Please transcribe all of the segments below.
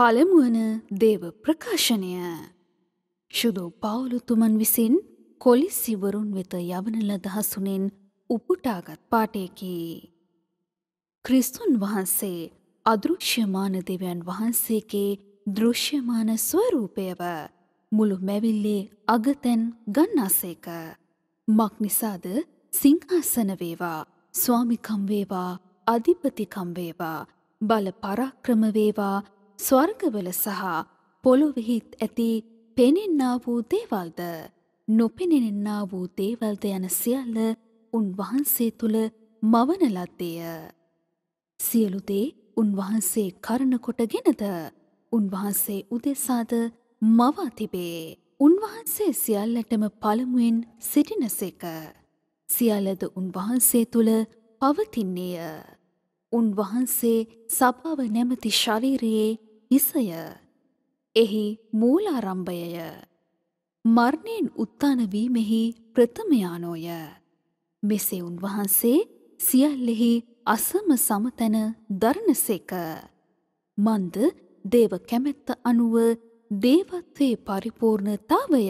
පළමුුවන දේව ප්‍රකාශනය ශුදු පවුලුතුමන් විසින් කොලි සිවරුන් වෙත යවනල දහසුනෙන් උපුටාගත් පාටයකි. ක්‍රිස්තුන් වහන්සේ අදෘශ්‍යමාන දෙවන් වහන්සේගේ දෘශ්‍යමාන ස්වරූපයව මුළු මැවිල්ලේ අගතැන් ගන්නාසේක. මක් නිසාද සිංහසනවේවා ස්වාමිකම්වේවා අධිපතිකම්වේවා බල පරාක්‍රමවේවා ස්වර්ගවල සහ පොළොවෙහිත් ඇති පෙනෙන්න්නා වූ දේවල්ද නොපෙනෙනෙන්න්නා වූ දේවල්ද යන සියල්ල උන්වහන්සේ තුළ මවනලත්තේය. සියලුදේ උන්වහන්සේ කරණකොට ගෙනද උන්වහන්සේ උදෙසාද මවාතිබේ. උන්වහන්සේ සියල්ලටම පළමුුවෙන් සිටිනසේක. සියල්ලද උන්වහන්සේ තුළ පවතින්නේය. උන්වහන්සේ සභාව නැමති ශරීරයේ හිසය එහි මූලාරම්භයය මරණයෙන් උත්තානවීමෙහි ප්‍රථමයානෝය මෙසේ උන්වහන්සේ සියල්ලෙහි අසම සමතැන දරණසේක මන්ද දේව කැමැත්ත අනුව දේවත්වේ පරිපූර්ණතාවය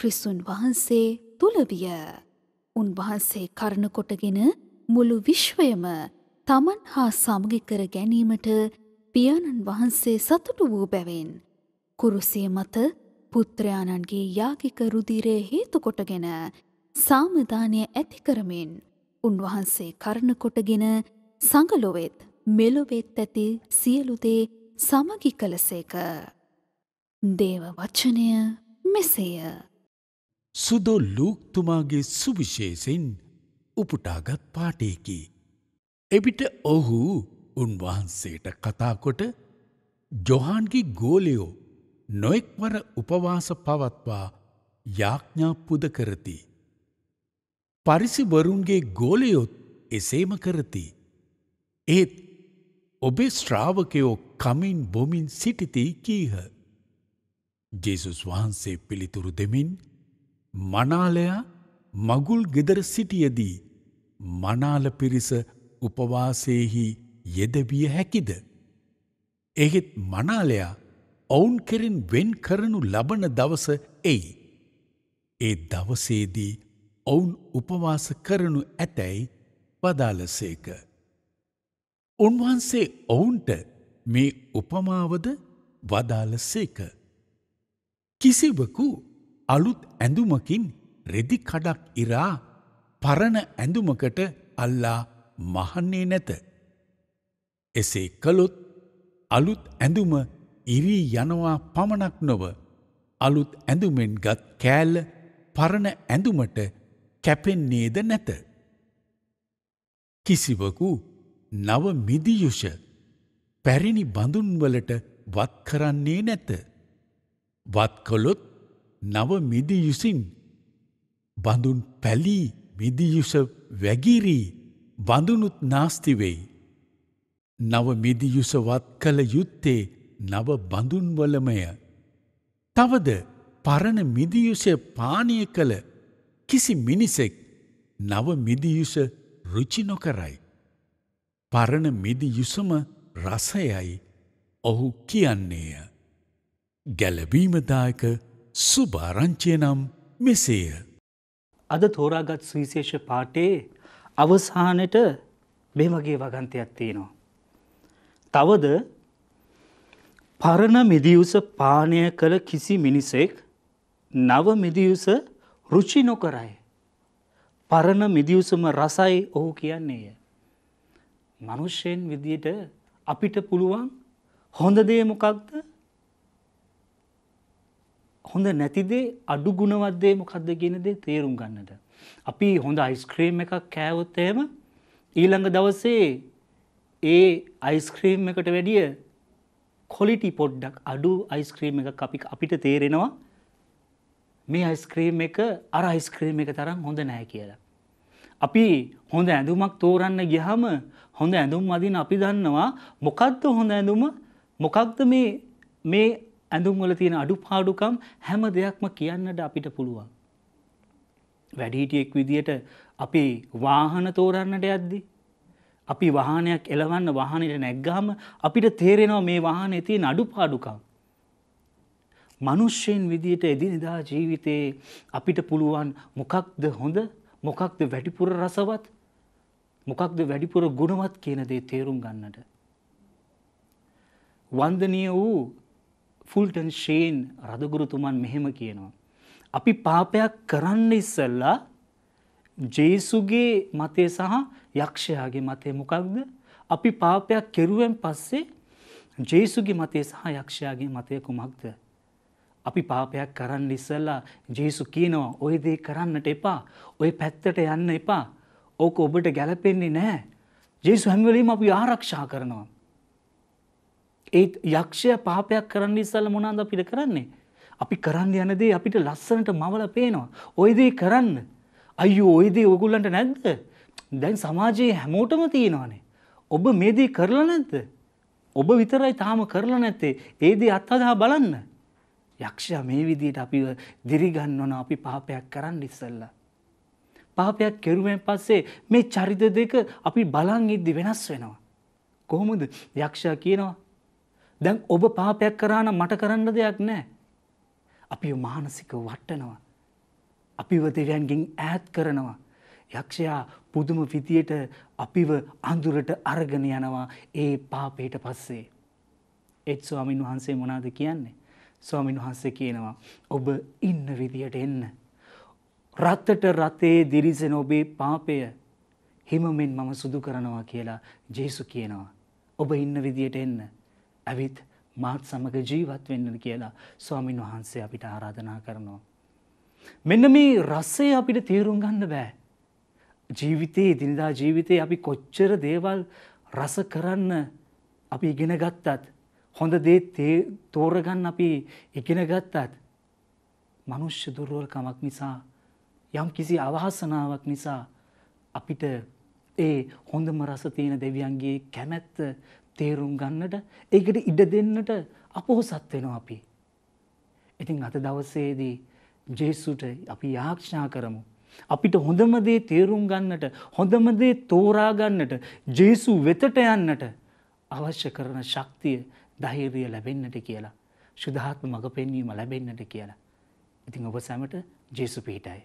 ක්‍රිස්සුන් වහන්සේ තුළවිය උන්වහන්සේ කරණකොටගෙන මුළු විශ්වයම තමන් හා සමගිකර ගැනීමට පියාණන් වහන්සේ සතුටු වූ බැවෙන් කුරුසිය මත පුත්‍රයාණන්ගේ යාගික රුදිරය හේතුකොටගෙන සාමධානය ඇති කරමින් උන්වහන්සේ කරණ කොටගෙන සඟලොවෙත් මෙලොවෙත් ඇති සියලුදේ සමගි කලසේක. දේව වච්චනය මෙසේය. සුදො ලූක්තුමාගේ සුවිශේසින් උපුටාගත් පාටයකි. එවිට ඔහු උන්වහන්සේට කතාකොට ජොහන්ගේ ගෝලයෝ නොෙක්වර උපවාස පවත්වා යාඥා පුද කරති. පරිසිවරුන්ගේ ගෝලයොත් එසේම කරති. ඒත් ඔබේ ශ්‍රාවකයෝ කමින් බොමින් සිටිති කීහ. ජෙසුස් වහන්සේ පිළිතුරු දෙමින් මනාලයා මගුල් ගෙදර සිටියදී මනාල පිරිස උපවාසයෙහි යෙදවිය හැකිද. එහෙත් මනාලයා ඔවුන් කෙරෙන් වෙන් කරනු ලබන දවස එයි. ඒ දවසේදී ඔවුන් උපවාස කරනු ඇතැයි වදාලසේක. උන්වහන්සේ ඔවුන්ට මේ උපමාවද වදාලසේක. කිසිවකු අලුත් ඇඳුමකින් රෙදි කඩක් ඉරා පරණ ඇඳුමකට අල්ලා මහන්නේ නැත. එසේ කළොත් අලුත් ඇඳුම ඉරී යනවා පමණක් නොව අලුත් ඇඳුමෙන් ගත් කෑල්ල පරණ ඇඳුමට කැපෙන්නේද නැත. කිසිවකු නව මිදියුෂ පැරිණි බඳුන්වලට වත් කරන්නේ නැත. වත්කොලොත් නව මිදියුසින් බඳුන් පැලී මිදියුෂ වැගිරී බඳුනුත් නාස්තිවෙයි. නව මිදියුසවත් කළ යුත්තේ නව බඳුන්වලමය. තවද පරණ මිදියුසය පානය කළ කිසි මිනිසෙක් නව මිදියුස රුචිනොකරයි. පරණ මිදියුසම රසයයි ඔහු කියන්නේය. ගැලවීමදායක සුභාරංචය නම් මෙසේය. අද තෝරාගත් සුවිශේෂ පාටේ අවසානට මේ වගේ වගන්තයක් තියෙනවා. තවද පරණ මිදියුස පානය කළ කිසි මිනිසෙක් නව මිදියුස රුචි නොකරයි. පරණ මිදියුසම රසයි ඔහු කියන්නේය. මනුෂ්‍යයෙන් විදියට අපිට පුළුවන් හොඳ දේ මොකක්ද හොඳ නැතිදේ අඩු ගුණවත්දේ මොකක්ද කියනදේ තේරුම් ගන්නට. අපි හොඳ අයිස්ක්‍රීම් එකක් කෑවොත්තයම ඊළඟ දවසේ ඒ අයිස්ක්‍රීම් එකට වැඩිය කොලිටි පොඩ්ඩක් අඩු අයිස්ක්‍රීම් එක අපි අපිට තේරෙනවා මේ අයිස්ක්‍රීම් එක අර අයිස්ක්‍රීම් එක තරම් හොඳ නෑ කියලා. අපි හොඳ ඇඳුමක් තෝරන්න ගිහම හොඳ ඇඳුම් අදින අපි දන්නවා මොකක්ද හොඳ ඇඳුම මොකක්ද මේ මේ ඇඳුම්වල තියෙන අඩු පාඩුකම් හැම දෙයක්ම කියන්නට අපිට පුළුවන්. වැඩිහිටියෙක් විදියට අපි වාහන තෝරන්නට යද්දිී අපි වාහනයක් එලවන්න වාහනයට නැග්ගාම අපිට තේරෙනවා මේ වාහනේ තියෙන අඩුපාඩුකම්. මිනිස්සෙන් විදියට එදිනෙදා ජීවිතේ අපිට පුළුවන් මොකක්ද හොඳ මොකක්ද වැඩිපුර රසවත් මොකක්ද වැඩිපුර ගුණවත් කියන දේ තේරුම් ගන්නට. වන්දනීය වූ ෆුල්ටන් ෂේන් රදගුරුතුමන් මෙහෙම කියනවා. අපි පාපයක් කරන්න ඉස්සල්ලා ජේසුගේ මතය සහ යක්ෂයාගේ මතය මොකක්ද? අපි පාපයක් කෙරුවෙන් පස්සේ ජේසුගේ මතය සහ යක්ෂයාගේ මතය කුමක්ද? අපි පාපයක් කරන්න ඉස්සලා ජේසු කියනවා ඔය දේ කරන්නට එපා. ඔය පැත්තට යන්න එපා. ඕක ඔබට ගැලපෙන්නේ නැහැ. ජේසු හැම වෙලෙම අපි ආරක්ෂා කරනවා. ඒ යක්ෂය පාපයක් කරන්න ඉස්සලා මොනවාද අපිට කරන්නේ? අපි කරන්න යන දේ අපිට ලස්සනට මවලා පේනවා. ඔය දේ කරන්න. අයියෝ ඔය දේ ඕගොල්ලන්ට නැද්ද? දැන් සමාජයේ හැමෝටම තියෙනවානේ. ඔබ මේ දේ කරලා නැද්ද? ඔබ විතරයි තාම කරලා නැත්තේ. ඒ දේ අත්හදා බලන්න. යක්ෂයා මේ විදිහට අපිව දිරිගන්වන අපි පාපයක් කරන්න ඉස්සෙල්ලා. පාපයක් කෙරුවෙන් පස්සේ මේ චරිත දෙක අපි බලන් ඉද්දි වෙනස් වෙනවා. කොහොමද? යක්ෂයා කියනවා දැන් ඔබ පාපයක් කරා නම් මට කරන්න දෙයක් නැහැ. අපිව මානසික වටනවා. අපිව දෙවියන්ගෙන් ඈත් කරනවා. යක්ෂයා පුදුම විදියට අපිව අඳුරට අරගෙන යනවා ඒ පාපයට පස්සේ. එත් ස්වාමින් වහන්සේ මොනාද කියන්නේ. ස්වාමින් වහන්සේ කියනවා ඔබ ඉන්න විදියට එන්න. රත්තට රතේ දිරිසෙන ඔබේ පාපය හිමමෙන් මම සුදු කරනවා කියලා ජේසු කියනවා. ඔබ ඉන්න විදියට එන්න. ඇවිත් මාත් සමග ජීවත් වෙන්න කියලා ස්වාමින් වහන්සේ අපිට ආරාධනා කරනවා. මෙන්න මේ රස්සේ අපිට තේරුම් ගන්න බෑ. ජීවිතයේ දිනදා ජීවිතයේ අපි කොච්චර දේවල් රස කරන්න අපි ඉගෙන ගත්තත් හොඳ දේ තෝරගන්න අපි ඉගෙන ගත්තත් මනුෂ්‍ය දුර්වලකමක් නිසා යම් කිසි අවහසනාවක් නිසා අපිට ඒ හොඳම රස තියෙන දෙවියන්ගේ කැමැත්ත තේරුම් ගන්නට ඒකට ඉඩ දෙන්නට අපොහොසත් වෙනවා අපි. ඉතින් අද දවසේදී ජේසුට අපි යාක්ෂා කරමු. අපිට හොඳම දේ තේරුම් ගන්නට හොඳම දේ තෝරා ගන්නට ජේසු වෙතට යන්නට අවශ්‍ය කරන ශක්තිය ධෛර්යය ලැබෙන්නට කියලා. ශුද්ධාත්ම මඟ පෙන්වීම ලැබෙන්නට කියලා. ඉතිං ඔබ සැමට ජේසු පිහිටයි.